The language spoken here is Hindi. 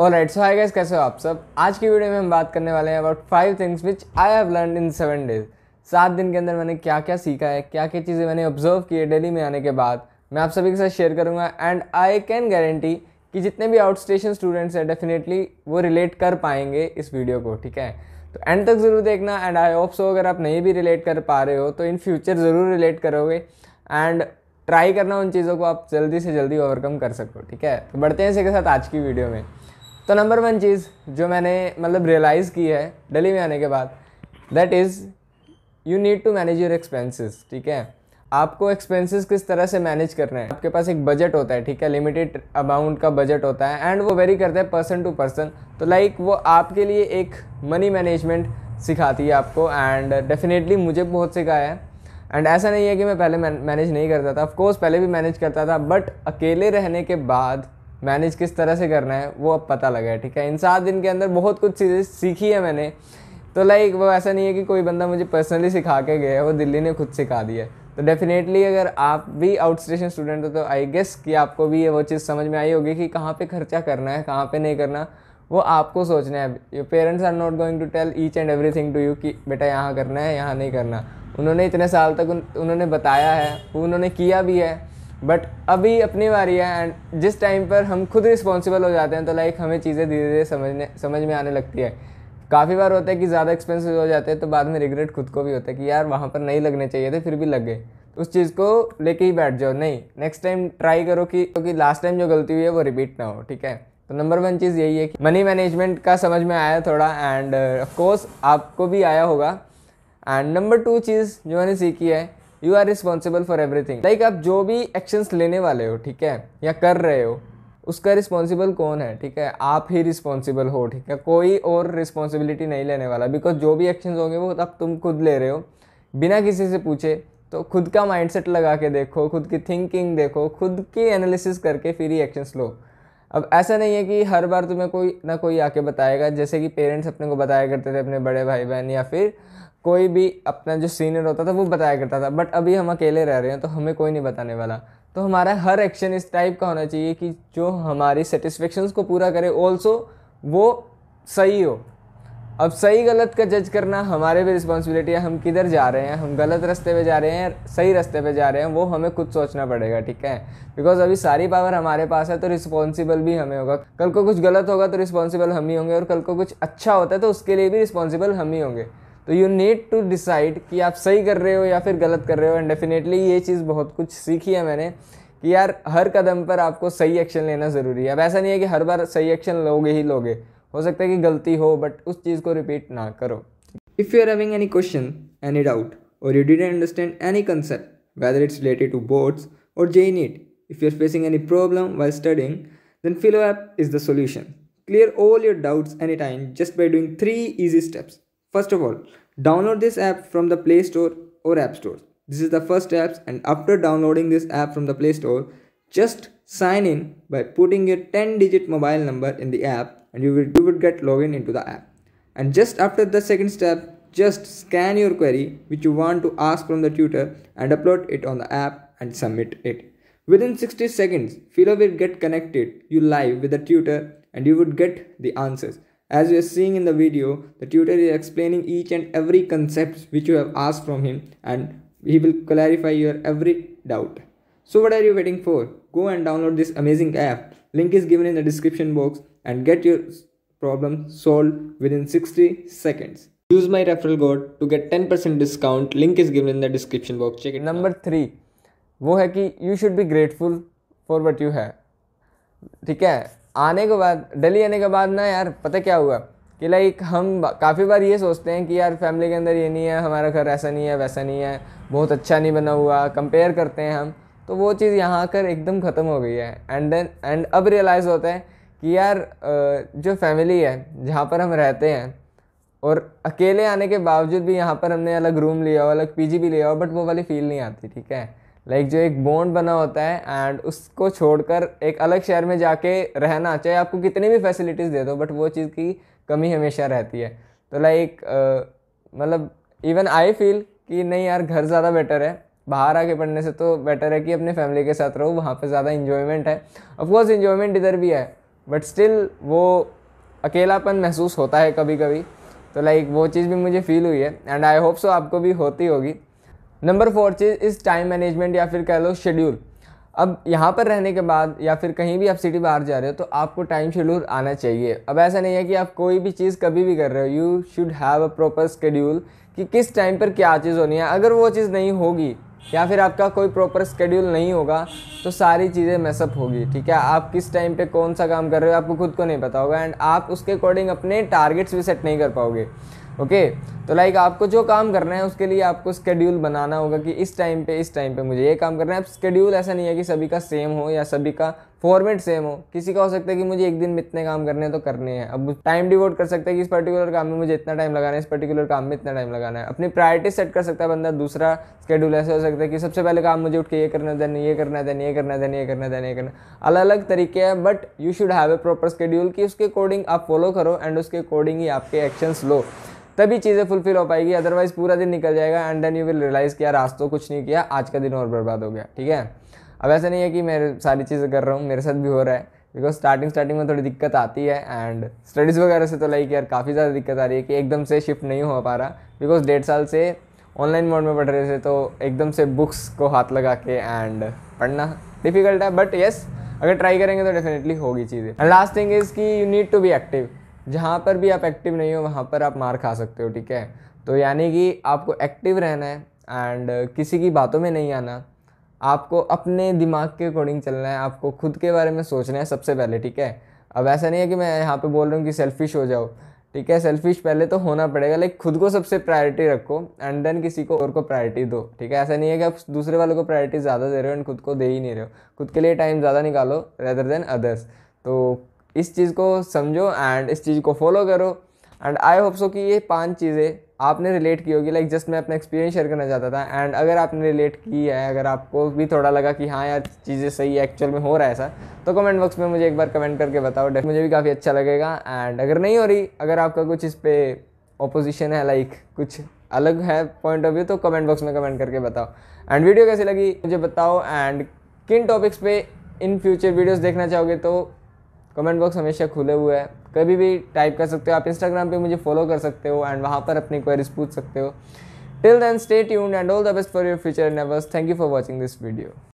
All right so hi guys कैसे हो आप सब आज की वीडियो में हम बात करने वाले हैं about five things which I have learn in seven days सात दिन के अंदर मैंने क्या क्या सीखा है क्या क्या चीज़ें मैंने ऑब्जर्व की है डेली में आने के बाद मैं आप सभी के साथ शेयर करूँगा एंड आई कैन गारंटी कि जितने भी आउट स्टेशन स्टूडेंट्स हैं डेफिनेटली वो रिलेट कर पाएंगे इस वीडियो को ठीक है तो एंड तक ज़रूर देखना एंड आई होप सो अगर आप नहीं भी रिलेट कर पा रहे हो तो इन फ्यूचर ज़रूर रिलेट करोगे एंड ट्राई करना उन चीज़ों को आप जल्दी से जल्दी ओवरकम कर सको ठीक है तो बढ़ते हैं इसी के साथ आज की वीडियो में तो नंबर वन चीज़ जो मैंने मतलब रियलाइज़ की है दिल्ली में आने के बाद that is you need to manage your expenses ठीक है आपको एक्सपेंसेस किस तरह से मैनेज करना है आपके पास एक बजट होता है ठीक है लिमिटेड अमाउंट का बजट होता है एंड वो वेरी करता है पर्सन टू पर्सन तो लाइक like, वो आपके लिए एक मनी मैनेजमेंट सिखाती है आपको एंड डेफिनेटली मुझे बहुत सिखाया है एंड ऐसा नहीं है कि मैं पहले मैनेज नहीं करता था ऑफकोर्स पहले भी मैनेज करता था बट अकेले रहने के बाद मैनेज किस तरह से करना है वो अब पता लगा है ठीक है इन सात दिन के अंदर बहुत कुछ चीज़ें सीखी है मैंने तो लाइक वो ऐसा नहीं है कि कोई बंदा मुझे पर्सनली सिखा के गया है वो दिल्ली ने खुद सिखा दिया है तो डेफिनेटली अगर आप भी आउट स्टेशन स्टूडेंट हो तो आई गेस कि आपको भी ये वो चीज़ समझ में आई होगी कि कहाँ पे खर्चा करना है कहाँ पे नहीं करना वो आपको सोचना है your parents are not going to tell each and every thing to you कि बेटा यहाँ करना है यहाँ नहीं करना उन्होंने इतने साल तक उन, उन्होंने बताया है उन्होंने किया भी है बट अभी अपनी बारी है एंड जिस टाइम पर हम खुद रिस्पॉन्सिबल हो जाते हैं तो लाइक हमें चीज़ें धीरे धीरे समझने समझ में आने लगती है काफ़ी बार होता है कि ज़्यादा एक्सपेंसिव हो जाते हैं तो बाद में रिग्रेट खुद को भी होता है कि यार वहाँ पर नहीं लगने चाहिए थे फिर भी लग गए तो उस चीज़ को लेके ही बैठ जाओ नहीं नेक्स्ट टाइम ट्राई करो कि क्योंकि लास्ट टाइम जो गलती हुई है वो रिपीट ना हो ठीक है तो नंबर वन चीज़ यही है कि मनी मैनेजमेंट का समझ में आया थोड़ा एंड ऑफकोर्स कोर्स आपको भी आया होगा एंड नंबर टू चीज़ जो मैंने सीखी है you are responsible for everything like आप जो भी एक्शंस लेने वाले हो ठीक है या कर रहे हो उसका रिस्पॉन्सिबल कौन है ठीक है आप ही रिस्पॉन्सिबल हो ठीक है कोई और रिस्पॉन्सिबिलिटी नहीं लेने वाला बिकॉज जो भी एक्शंस होंगे वो आप तुम खुद ले रहे हो बिना किसी से पूछे तो खुद का माइंडसेट लगा के देखो खुद की थिंकिंग देखो खुद की एनालिसिस करके फिर ही एक्शंस लो अब ऐसा नहीं है कि हर बार तुम्हें कोई ना कोई आके बताएगा जैसे कि पेरेंट्स अपने को बताया करते थे अपने बड़े भाई बहन या फिर कोई भी अपना जो सीनियर होता था वो बताया करता था बट अभी हम अकेले रह रहे हैं तो हमें कोई नहीं बताने वाला तो हमारा हर एक्शन इस टाइप का होना चाहिए कि जो हमारी सेटिस्फेक्शन को पूरा करे ऑल्सो वो सही हो अब सही गलत का जज करना हमारे भी रिस्पॉन्सिबिलिटी है हम किधर जा रहे हैं हम गलत रास्ते पे जा रहे हैं सही रास्ते पे जा रहे हैं वो हमें खुद सोचना पड़ेगा ठीक है बिकॉज अभी सारी पावर हमारे पास है तो रिस्पॉन्सिबल भी हमें होगा कल को कुछ गलत होगा तो रिस्पॉन्सिबल हम ही होंगे और कल को कुछ अच्छा होता है तो उसके लिए भी रिस्पॉन्सिबल हम ही होंगे तो यू नीड टू डिसाइड कि आप सही कर रहे हो या फिर गलत कर रहे हो एंड डेफिनेटली ये चीज़ बहुत कुछ सीखी है मैंने कि यार हर कदम पर आपको सही एक्शन लेना ज़रूरी है अब ऐसा नहीं है कि हर बार सही एक्शन लोगे ही लोगे हो सकता है कि गलती हो बट उस चीज़ को रिपीट ना करो if you are having any question any doubt और you did understand any concept whether it's related to boards if you are facing any problem while studying then Filo app is the solution clear all your doubts any time just by doing three easy steps First of all, download this app from the Play Store or App Store. This is the first app and after downloading this app from the Play Store, just sign in by putting your 10 digit mobile number in the app and you will, you would get login into the app. And just after the second step, just scan your query which you want to ask from the tutor and upload it on the app and submit it. Within 60 seconds, Philo will get connected you live with the tutor and you would get the answers. As you are seeing in the video, the tutor is explaining each and every concept which you have asked from him and he will clarify your every doubt. So what are you waiting for? Go and download this amazing app. Link is given in the description box and get your problem solved within 60 seconds. Use my referral code to get 10% discount. Link is given in the description box. Check it. Number three, वो है कि you should be grateful for what you have. ठीक है आने के बाद दिल्ली आने के बाद ना यार पता क्या हुआ कि लाइक हम काफ़ी बार ये सोचते हैं कि यार फैमिली के अंदर ये नहीं है हमारा घर ऐसा नहीं है वैसा नहीं है बहुत अच्छा नहीं बना हुआ कंपेयर करते हैं हम तो वो चीज़ यहाँ कर एकदम ख़त्म हो गई है एंड देन एंड अब रियलाइज़ होता है कि यार जो फैमिली है जहाँ पर हम रहते हैं और अकेले आने के बावजूद भी यहाँ पर हमने अलग रूम लिया हो अलग पीजी भी लिया हो बट वो वाली फील नहीं आती ठीक है लाइक like जो एक बॉन्ड बना होता है एंड उसको छोड़कर एक अलग शहर में जाके रहना चाहे आपको कितनी भी फैसिलिटीज़ दे दो बट वो चीज़ की कमी हमेशा रहती है तो लाइक मतलब इवन आई फील कि नहीं यार घर ज़्यादा बेटर है बाहर आके पढ़ने से तो बेटर है कि अपने फैमिली के साथ रहो वहाँ पे ज़्यादा इन्जॉयमेंट है ऑफकोर्स इन्जॉयमेंट इधर भी है बट स्टिल वो अकेलापन महसूस होता है कभी कभी तो लाइक वो चीज़ भी मुझे फील हुई है एंड आई होप सो आपको भी होती होगी नंबर फोर चीज़ इस टाइम मैनेजमेंट या फिर कह लो शेड्यूल अब यहाँ पर रहने के बाद या फिर कहीं भी आप सिटी बाहर जा रहे हो तो आपको टाइम शेड्यूल आना चाहिए अब ऐसा नहीं है कि आप कोई भी चीज़ कभी भी कर रहे हो you should have a proper schedule कि किस टाइम पर क्या चीज़ होनी है अगर वो चीज़ नहीं होगी या फिर आपका कोई प्रॉपर स्केड्यूल नहीं होगा तो सारी चीज़ें मैसअप होगी ठीक है आप किस टाइम पे कौन सा काम कर रहे हो आपको खुद को नहीं पता होगा एंड आप उसके अकॉर्डिंग अपने टारगेट्स भी सेट नहीं कर पाओगे ओके तो लाइक आपको जो काम करना है उसके लिए आपको स्केड्यूल बनाना होगा कि इस टाइम पे इस टाइम पे मुझे ये काम करना है अब स्केड्यूल ऐसा नहीं है कि सभी का सेम हो या सभी का फॉर्मेट सेम हो किसी का हो सकता है कि मुझे एक दिन में इतने काम करने हैं तो करने हैं अब टाइम डिवोट कर सकते हैं कि इस पर्टिकुलर काम में मुझे इतना टाइम लगाना है इस पर्टिकुलर काम में इतना टाइम लगाना है अपनी प्रायरिटी सेट कर सकता है बंदा दूसरा स्केड्यूल ऐसा हो सकता है कि सबसे पहले काम मुझे उठ के ये करना देन ये करना देन ये करना देन ये करना देन ये करना अलग अलग तरीके हैं but you should have a proper schedule कि उसके अकॉर्डिंग आप फॉलो करो एंड उसके अकॉर्डिंग ही आपके एक्शंस लो तभी चीज़ें फुलफिल हो पाएगी अदरवाइज पूरा दिन निकल जाएगा and then you will realise किया रास्तों तो कुछ नहीं किया आज का दिन और बर्बाद हो गया ठीक है अब ऐसा नहीं है कि मैं सारी चीज़ें कर रहा हूँ मेरे साथ भी हो रहा है बिकॉज स्टार्टिंग स्टार्टिंग में थोड़ी दिक्कत आती है एंड स्टडीज़ वगैरह से तो लाइक यार काफ़ी ज़्यादा दिक्कत आ रही है कि एकदम से शिफ्ट नहीं हो पा रहा बिकॉज डेढ़ साल से ऑनलाइन मोड में पढ़ रहे थे तो एकदम से बुक्स को हाथ लगा के एंड पढ़ना डिफ़िकल्ट है बट येस अगर ट्राई करेंगे तो डेफिनेटली होगी चीज़ें एंड लास्ट थिंग इज़ कि you need to be active जहाँ पर भी आप एक्टिव नहीं हो वहाँ पर आप मार खा सकते हो ठीक है तो यानी कि आपको एक्टिव रहना है एंड किसी की बातों में नहीं आना आपको अपने दिमाग के अकॉर्डिंग चलना है आपको खुद के बारे में सोचना है सबसे पहले ठीक है अब ऐसा नहीं है कि मैं यहाँ पे बोल रहा हूँ कि सेल्फिश हो जाओ ठीक है सेल्फिश पहले तो होना पड़ेगा लाइक खुद को सबसे प्रायोरिटी रखो एंड देन किसी को और को प्रायोरिटी दो ठीक है ऐसा नहीं है कि आप दूसरे वालों को प्रायोरिटी ज़्यादा दे रहे हो एंड खुद को दे ही नहीं रहे हो खुद के लिए टाइम ज़्यादा निकालो रेदर देन अदर्स तो इस चीज़ को समझो एंड इस चीज़ को फॉलो करो एंड आई होप सो कि ये पांच चीज़ें आपने रिलेट की होगी लाइक like जस्ट मैं अपना एक्सपीरियंस शेयर करना चाहता था एंड अगर आपने रिलेट की है अगर आपको भी थोड़ा लगा कि हाँ यार चीज़ें सही है एक्चुअल में हो रहा है ऐसा तो कमेंट बॉक्स में मुझे एक बार कमेंट करके बताओ डेफ मुझे भी काफ़ी अच्छा लगेगा एंड अगर नहीं हो रही अगर आपका कुछ इस पर ऑपोजिशन है लाइक like, कुछ अलग है पॉइंट ऑफ व्यू तो कमेंट बॉक्स में कमेंट करके बताओ एंड वीडियो कैसी लगी मुझे बताओ एंड किन टॉपिक्स पे इन फ्यूचर वीडियोस देखना चाहोगे तो कमेंट बॉक्स हमेशा खुले हुए हैं कभी भी टाइप कर सकते हो आप इंस्टाग्राम पे मुझे फॉलो कर सकते हो एंड वहाँ पर अपनी क्वेरीज पूछ सकते हो till then stay tuned and all the best for your future नेवर्स thank you for watching this video